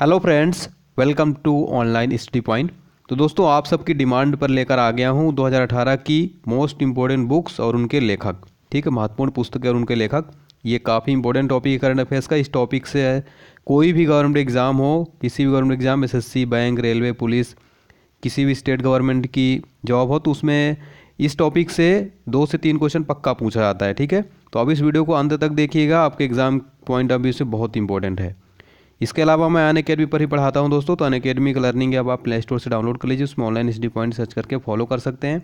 hello friends welcome to online study point तो दोस्तों आप सबकी डिमांड पर लेकर आ गया हूँ 2018 की मोस्ट इम्पोर्टेंट बुक्स और उनके लेखक ठीक है महत्वपूर्ण पुस्तकें और उनके लेखक ये काफ़ी इंपॉर्टेंट टॉपिक है करंट अफेयर्स का इस टॉपिक से है कोई भी गवर्नमेंट एग्ज़ाम हो किसी भी गवर्नमेंट एग्ज़ाम एस बैंक रेलवे पुलिस किसी भी स्टेट गवर्नमेंट की जॉब हो तो उसमें इस टॉपिक से दो से तीन क्वेश्चन पक्का पूछा जाता है ठीक है तो अब इस वीडियो को अंत तक देखिएगा आपके एग्ज़ाम पॉइंट ऑफ व्यू से बहुत इंपॉर्टेंट है इसके अलावा मैं अन अकेडमी पर ही पढ़ाता हूँ दोस्तों तो अन अकेडमी का लर्निंग आप प्ले स्टोर से डाउनलोड कर लीजिए उसमें ऑनलाइन स्टडी पॉइंट सर्च करके फॉलो कर सकते हैं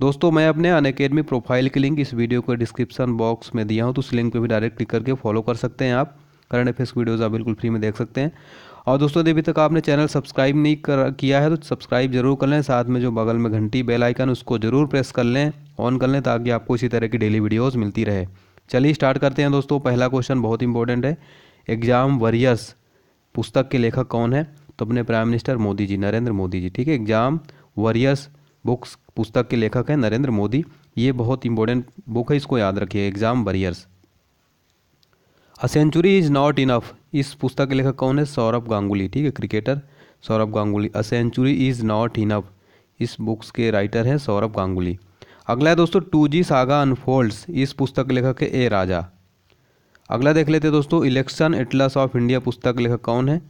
दोस्तों मैं अपने अन अकेडमी प्रोफाइल की लिंक इस वीडियो के डिस्क्रिप्शन बॉक्स में दिया हूँ तो उस लिंक पर भी डायरेक्ट क्लिक करके फॉलो कर सकते हैं आप करंट अफेयर्स वीडियोज़ आप बिल्कुल फ्री में देख सकते हैं और दोस्तों अभी तक आपने चैनल सब्सक्राइब नहीं कर किया है तो सब्सक्राइब जरूर कर लें साथ में जो बगल में घंटी बेल आइकन उसको ज़रूर प्रेस कर लें ऑन कर लें ताकि आपको इसी तरह की डेली वीडियोज़ मिलती रहे चलिए स्टार्ट करते हैं दोस्तों पहला क्वेश्चन बहुत इंपॉर्टेंट है एग्ज़ाम वॉरियर्स पुस्तक के लेखक कौन है तो अपने प्राइम मिनिस्टर मोदी जी नरेंद्र मोदी जी ठीक है एग्ज़ाम वॉरियर्स बुक्स पुस्तक के लेखक हैं नरेंद्र मोदी ये बहुत इंपॉर्टेंट बुक है इसको याद रखिए exam warriors a century is not enough इस पुस्तक के लेखक कौन है सौरभ गांगुली ठीक है cricketer Saurabh Ganguly a century is not enough इस बुक्स के राइटर हैं सौरभ गांगुली अगला है दोस्तों टू जी सागा अनफोल्ड्स इस पुस्तक के लेखक है ए राजा अगला देख लेते हैं दोस्तों इलेक्शन एटलस ऑफ इंडिया पुस्तक लेखक कौन है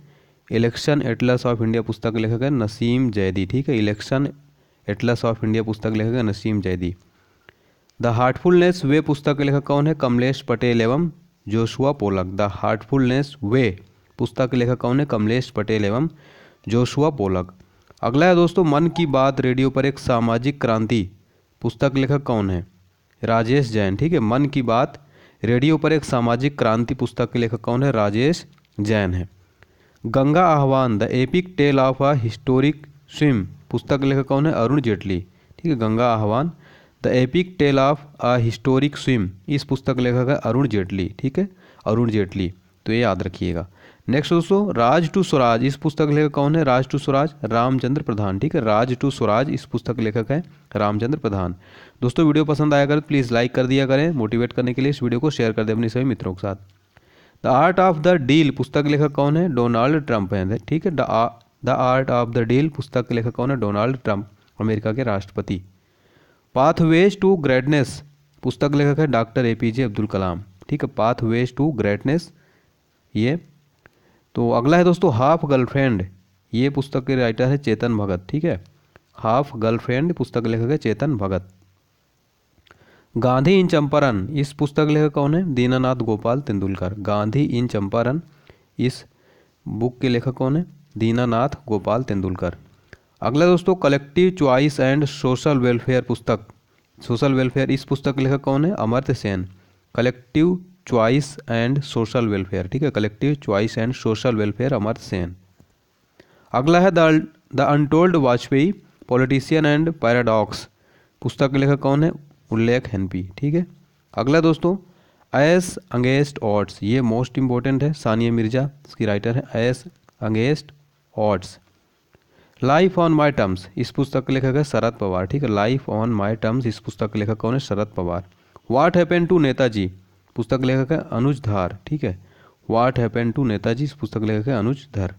इलेक्शन एटलस ऑफ इंडिया पुस्तक लेखक है नसीम जैदी ठीक है इलेक्शन एटलस ऑफ इंडिया पुस्तक लेखक है Naseem Zaidi the heartfulness way पुस्तक के लेखक कौन है कमलेश पटेल एवं Joshua Pollock the heartfulness way पुस्तक के लेखक कौन है कमलेश पटेल एवं जोशुआ पोलक अगला है दोस्तों मन की बात रेडियो पर एक सामाजिक क्रांति पुस्तक लेखक कौन है राजेश जैन ठीक है मन की बात रेडियो पर एक सामाजिक क्रांति पुस्तक के लेखक कौन है राजेश जैन है Ganga Ahvaan the epic tale of a historic swim पुस्तक के लेखक कौन है अरुण जेटली ठीक है Ganga Ahvaan the epic tale of a historic swim इस पुस्तक लेखक है अरुण जेटली ठीक है अरुण जेटली तो ये याद रखिएगा नेक्स्ट दोस्तों राज टू स्वराज इस पुस्तक लेखक कौन है राज टू स्वराज रामचंद्र प्रधान ठीक है राज टू स्वराज इस पुस्तक लेखक है रामचंद्र प्रधान दोस्तों वीडियो पसंद आया करें प्लीज़ लाइक कर दिया करें मोटिवेट करने के लिए इस वीडियो को शेयर कर दें अपने सभी मित्रों के साथ the art of the deal पुस्तक लेखक कौन है डोनाल्ड ट्रंप है ठीक है the art of the deal पुस्तक लेखक कौन है डोनाल्ड ट्रंप अमेरिका के राष्ट्रपति पाथवेज टू ग्रेटनेस पुस्तक लेखक है doctor A P J Abdul Kalam ठीक है पाथवेज टू ग्रेटनेस ये तो अगला है दोस्तों हाफ गर्लफ्रेंड ये पुस्तक के राइटर है चेतन भगत ठीक है हाफ गर्लफ्रेंड पुस्तक लेखक है चेतन भगत गांधी इन चंपारण इस पुस्तक लेखक कौन है दीनानाथ गोपाल तेंदुलकर गांधी इन चंपारण इस बुक के लेखक कौन है दीनानाथ गोपाल तेंदुलकर अगला दोस्तों collective choice and social welfare पुस्तक सोशल वेलफेयर इस पुस्तक के लेखक कौन है Amartya Sen collective choice and social welfare ठीक है collective choice and social welfare Amar Sen अगला है the the untold Vajpayee politician and paradox पुस्तक के लेखक कौन है उल्लेख हेनपी ठीक है अगला दोस्तों एस अंगेस्ट ऑट्स ये मोस्ट इंपॉर्टेंट है सानिया मिर्जा इसकी राइटर है ace against odds life on my terms इस पुस्तक के लेखक है शरद पवार ठीक है लाइफ ऑन माई टर्म्स इस पुस्तक के लेखक कौन है Sharad Pawar what happen to Netaji पुस्तक लेखक है अनुज धार ठीक है वाट हैपन टू नेताजी इस पुस्तक लेखक है अनुज धर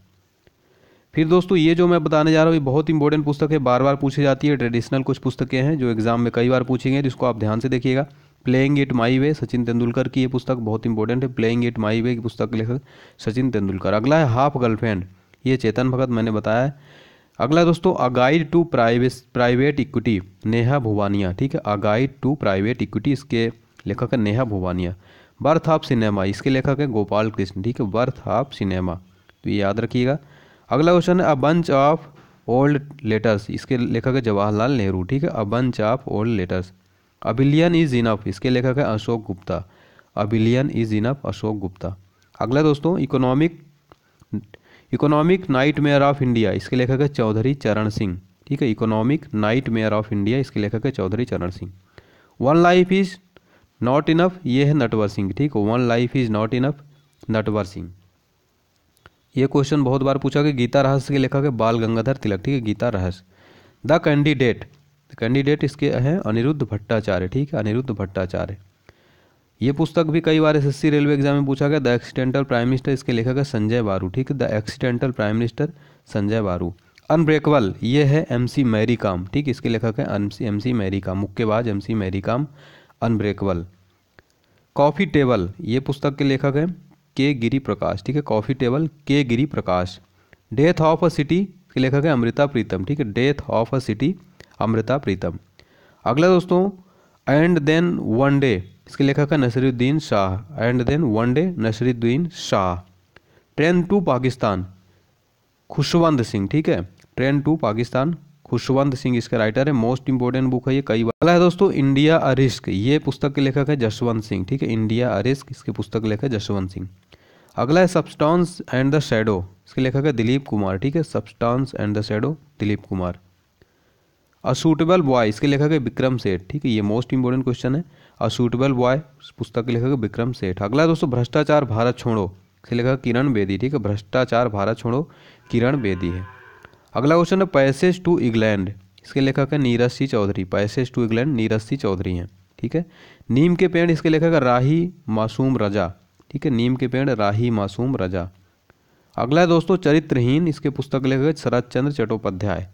फिर दोस्तों ये जो मैं बताने जा रहा हूँ ये बहुत इंपॉर्टेंट पुस्तक है बार बार पूछी जाती है ट्रेडिशनल कुछ पुस्तकें हैं जो एग्जाम में कई बार पूछी गई जिसको आप ध्यान से देखिएगा playing it my way Sachin Tendulkar की ये पुस्तक बहुत इंपॉर्टेंट है प्लेइंग इट माई वे की पुस्तक लेखक सचिन तेंदुलकर अगला है हाफ गर्लफ्रेंड ये चेतन भगत मैंने बताया है अगला दोस्तों a guide to private private equity Neha Bhuwania ठीक है a guide to private equity इसके लेखक है Neha Bhuwania birth of cinema इसके लेखक है गोपाल कृष्ण ठीक है बर्थ ऑफ सिनेमा तो ये याद रखिएगा अगला क्वेश्चन है a bunch of old letters इसके लेखक है जवाहरलाल नेहरू ठीक है a bunch of old letters a billion is enough इसके लेखक है Ashok Gupta a billion is enough Ashok Gupta अगला दोस्तों economic economic nightmare of India इसके लेखक है चौधरी चरण सिंह ठीक है economic nightmare of India इसके लेखक है Chaudhary Charan Singh one life is not enough ये है नटवर सिंह ठीक one life is not enough Natwar Singh ये क्वेश्चन बहुत बार पूछा कि गीता रहस्य के लेखक है बाल गंगाधर तिलक ठीक है गीता रहस्य द कैंडिडेट कैंडिडेट इसके हैं अनिरुद्ध भट्टाचार्य ठीक है अनिरुद्ध भट्टाचार्य ये पुस्तक भी कई बार एसएससी रेलवे एग्जाम में पूछा गया द एक्सीडेंटल प्राइम मिनिस्टर इसके लेखक है संजय बारू ठीक है the accidental prime minister Sanjay Baru unbreakable ये है एम सी मैरी काम ठीक इसके लेखक है एम सी मैरी काम मुक्केबाज M C Mary Kom unbreakable coffee table ये पुस्तक के लेखक हैं के गिरी प्रकाश ठीक है कॉफ़ी टेबल के Giri Prakash death of a city के लेखक है अमृता प्रीतम ठीक है death of a city Amrita Pritam अगला दोस्तों एंड देन वन डे इसके लेखक है Naseeruddin Shah and then one day Naseeruddin Shah train to Pakistan Khushwant Singh ठीक है ट्रेन टू पाकिस्तान खुशवंत सिंह इसका राइटर है मोस्ट इंपोर्टेंट बुक है ये कई बार अगला है दोस्तों इंडिया अरिस्क ये पुस्तक के लेखक है जसवंत सिंह ठीक है इंडिया अरिस्क इसके पुस्तक लेखक है जसवंत सिंह अगला है सबस्टॉन्स एंड द शेडो इसके लेखक है दिलीप कुमार ठीक है substance and the shadow Dilip Kumar a suitable boy इसके लेखक है विक्रम सेठ ठीक है ये मोस्ट इंपोर्टेंट क्वेश्चन है अ सूटेबल बॉय पुस्तक के लेखक है विक्रम सेठ अगला है दोस्तों भ्रष्टाचार भारत छोड़ो इसके लेखक किरण बेदी ठीक है भ्रष्टाचार भारत छोड़ो किरण बेदी है अगला क्वेश्चन है पैसेज टू इंग्लैंड इसके लेखक है Neeraj Singh Chaudhary passage to England Neeraj Singh Chaudhary हैं ठीक है नीम के पेड़ इसके लेखक है राही मासूम रजा ठीक है नीम के पेड़ राही मासूम रजा अगला है दोस्तों चरित्रहीन इसके पुस्तक लेखक है शरद चंद्र चट्टोपाध्याय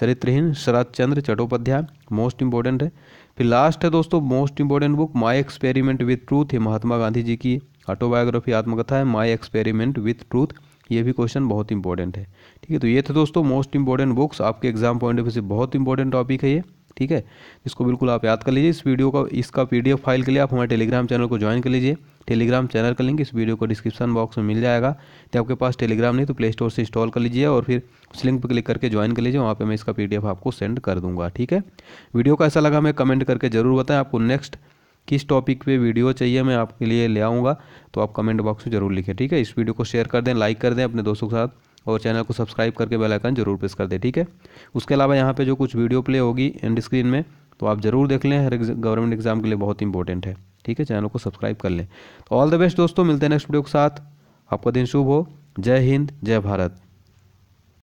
चरित्रहीन शरद चंद्र चट्टोपाध्याय मोस्ट इंपॉर्टेंट है फिर लास्ट है दोस्तों most important book my experiment with truth है महात्मा गांधी जी की ऑटोबायोग्राफी आत्मकथा है माई एक्सपेरिमेंट विथ ट्रूथ ये भी क्वेश्चन बहुत इंपॉर्टेंट है ठीक है तो ये थे दोस्तों मोस्ट इंपॉर्टेंट बुक्स आपके एग्जाम पॉइंट ऑफ व्यू से बहुत इंपॉर्टेंट टॉपिक है ये ठीक है इसको बिल्कुल आप याद कर लीजिए इस वीडियो का इसका पी फाइल के लिए आप हमारे टेलीग्राम चैनल को ज्वाइन कर लीजिए टेलीग्राम चैनल का लिंक इस वीडियो को डिस्क्रिप्शन बॉक्स में मिल जाएगा तो आपके पास टेलीग्राम नहीं तो प्ले स्टोर से इंस्टॉल कर लीजिए और फिर उस लिंक पर क्लिक करके ज्वाइन कर लीजिए वहाँ पर मैं इसका पी आपको सेंड कर दूंगा ठीक है वीडियो कैसा लगा हमें कमेंट करके जरूर बताएं आपको नेक्स्ट किस टॉपिक पे वीडियो चाहिए मैं आपके लिए ले आऊँगा तो आप कमेंट बॉक्स में जरूर लिखें ठीक है इस वीडियो को शेयर कर दें लाइक कर दें अपने दोस्तों के साथ और चैनल को सब्सक्राइब करके बेल आइकन जरूर प्रेस कर दें ठीक है उसके अलावा यहाँ पे जो कुछ वीडियो प्ले होगी एंड स्क्रीन में तो आप ज़रूर देख लें हर गवर्नमेंट एग्जाम के लिए बहुत इंपॉर्टेंट है ठीक है चैनल को सब्सक्राइब कर लें तो ऑल द बेस्ट दोस्तों मिलते हैं नेक्स्ट वीडियो के साथ आपका दिन शुभ हो जय हिंद जय भारत